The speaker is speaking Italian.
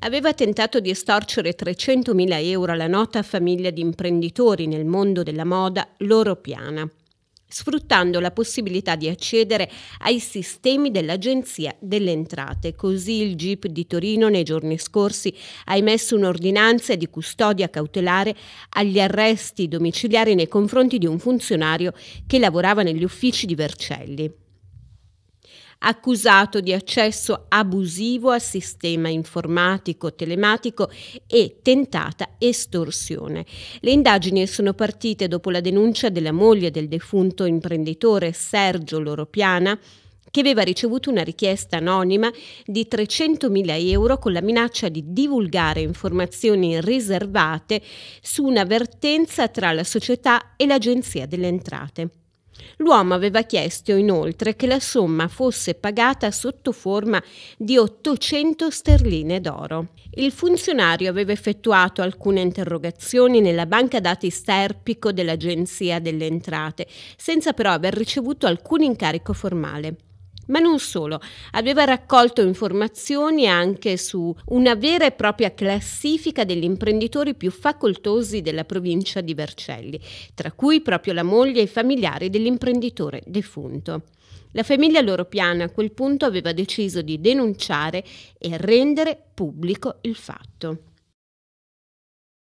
aveva tentato di estorcere 300.000 euro alla nota famiglia di imprenditori nel mondo della moda loro piana, sfruttando la possibilità di accedere ai sistemi dell'Agenzia delle Entrate. Così il GIP di Torino nei giorni scorsi ha emesso un'ordinanza di custodia cautelare agli arresti domiciliari nei confronti di un funzionario che lavorava negli uffici di Vercelli accusato di accesso abusivo al sistema informatico telematico e tentata estorsione. Le indagini sono partite dopo la denuncia della moglie del defunto imprenditore Sergio Loropiana che aveva ricevuto una richiesta anonima di 300.000 euro con la minaccia di divulgare informazioni riservate su una vertenza tra la società e l'Agenzia delle Entrate. L'uomo aveva chiesto inoltre che la somma fosse pagata sotto forma di 800 sterline d'oro. Il funzionario aveva effettuato alcune interrogazioni nella banca dati Sterpico dell'Agenzia delle Entrate, senza però aver ricevuto alcun incarico formale. Ma non solo, aveva raccolto informazioni anche su una vera e propria classifica degli imprenditori più facoltosi della provincia di Vercelli, tra cui proprio la moglie e i familiari dell'imprenditore defunto. La famiglia loro piana a quel punto aveva deciso di denunciare e rendere pubblico il fatto.